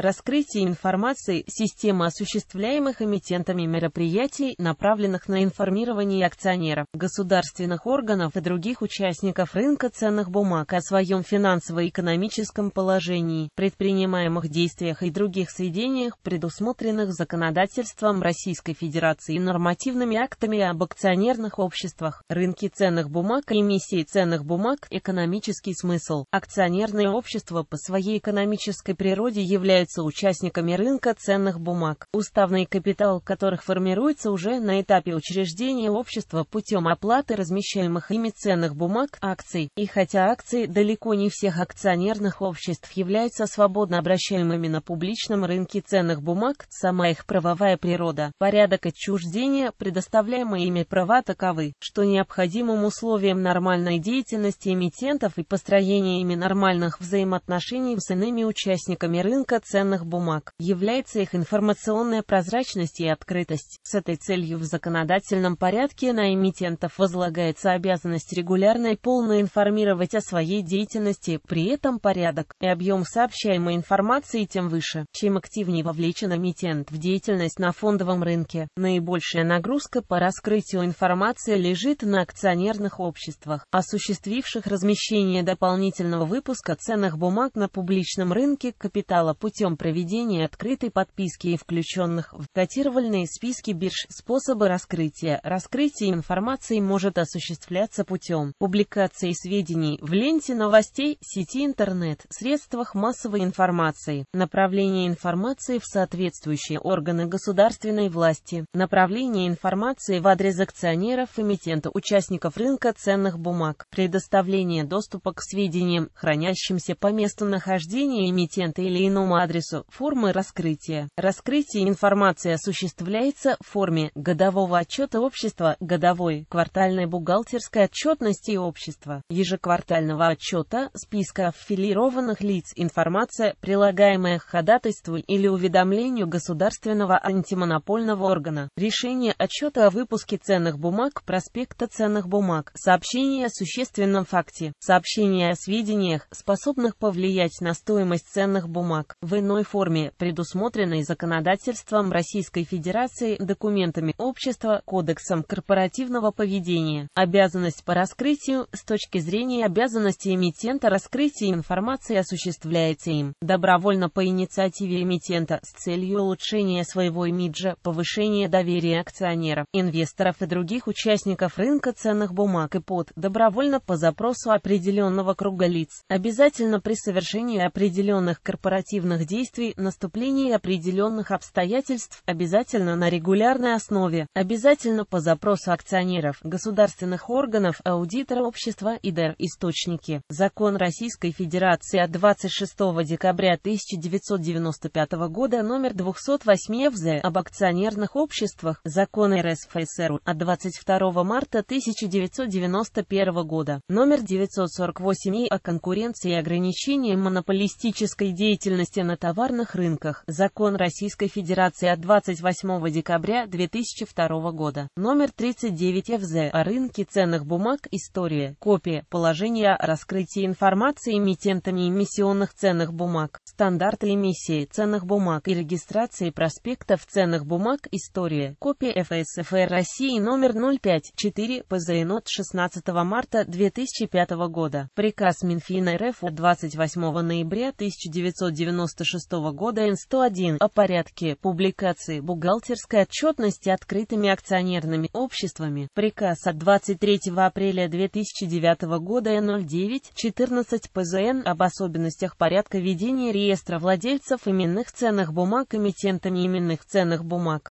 Раскрытие информации – система осуществляемых эмитентами мероприятий, направленных на информирование акционеров, государственных органов и других участников рынка ценных бумаг о своем финансово-экономическом положении, предпринимаемых действиях и других сведениях, предусмотренных законодательством Российской Федерации и нормативными актами об акционерных обществах, рынке ценных бумаг и эмиссии ценных бумаг, экономический смысл. Акционерное общество по своей экономической природе является являются участниками рынка ценных бумаг, уставный капитал которых формируется уже на этапе учреждения общества путем оплаты размещаемых ими ценных бумаг, акций. И хотя акции далеко не всех акционерных обществ являются свободно обращаемыми на публичном рынке ценных бумаг, сама их правовая природа, порядок отчуждения, предоставляемые ими права таковы, что необходимым условием нормальной деятельности эмитентов и построения ими нормальных взаимоотношений с иными участниками рынка ценных ценных бумаг, является их информационная прозрачность и открытость. С этой целью в законодательном порядке на эмитентов возлагается обязанность регулярно и полно информировать о своей деятельности, при этом порядок и объем сообщаемой информации тем выше, чем активнее вовлечен эмитент в деятельность на фондовом рынке. Наибольшая нагрузка по раскрытию информации лежит на акционерных обществах, осуществивших размещение дополнительного выпуска ценных бумаг на публичном рынке капитала путем путем проведения открытой подписки и включенных в котировальные списки бирж способы раскрытия. Раскрытие информации может осуществляться путем публикации сведений в ленте новостей, сети интернет, средствах массовой информации, направление информации в соответствующие органы государственной власти, направление информации в адрес акционеров, эмитента, участников рынка ценных бумаг, предоставление доступа к сведениям, хранящимся по месту нахождения эмитента или иному адресу, адресу формы раскрытия. Раскрытие информации осуществляется в форме годового отчета общества, годовой, квартальной бухгалтерской отчетности общества, ежеквартального отчета, списка аффилированных лиц, информация, прилагаемая к ходатайству или уведомлению государственного антимонопольного органа, решение отчета о выпуске ценных бумаг, проспекта ценных бумаг, сообщение о существенном факте, сообщение о сведениях, способных повлиять на стоимость ценных бумаг, в в иной форме, предусмотренной законодательством Российской Федерации, документами общества, кодексом корпоративного поведения. Обязанность по раскрытию с точки зрения обязанности эмитента раскрытия информации осуществляется им добровольно по инициативе эмитента с целью улучшения своего имиджа, повышения доверия акционеров, инвесторов и других участников рынка ценных бумаг и под добровольно по запросу определенного круга лиц. Обязательно при совершении определенных корпоративных действий, наступлении определенных обстоятельств обязательно на регулярной основе, обязательно по запросу акционеров, государственных органов, аудитора общества и ДР. Источники. Закон Российской Федерации от 26 декабря 1995 года номер 208 ФЗ об акционерных обществах, закон РСФСР от 22 марта 1991 года, номер 948 о конкуренции и ограничении монополистической деятельности на товарных рынках, закон Российской Федерации от 28 декабря 2002 года, номер 39 ФЗ о рынке ценных бумаг, история, копия, положение о раскрытии информации эмитентами эмиссионных ценных бумаг, стандарты эмиссии ценных бумаг и регистрации проспектов ценных бумаг, история, копия ФСФР России номер 054 ПЗН от 16 марта 2005 года, приказ Минфина РФ от 28 ноября 1996 2006 года Н-101 о порядке публикации бухгалтерской отчетности открытыми акционерными обществами, приказ от 23 апреля 2009 года Н-09-14 ПЗН об особенностях порядка ведения реестра владельцев именных ценных бумаг эмитентами именных ценных бумаг.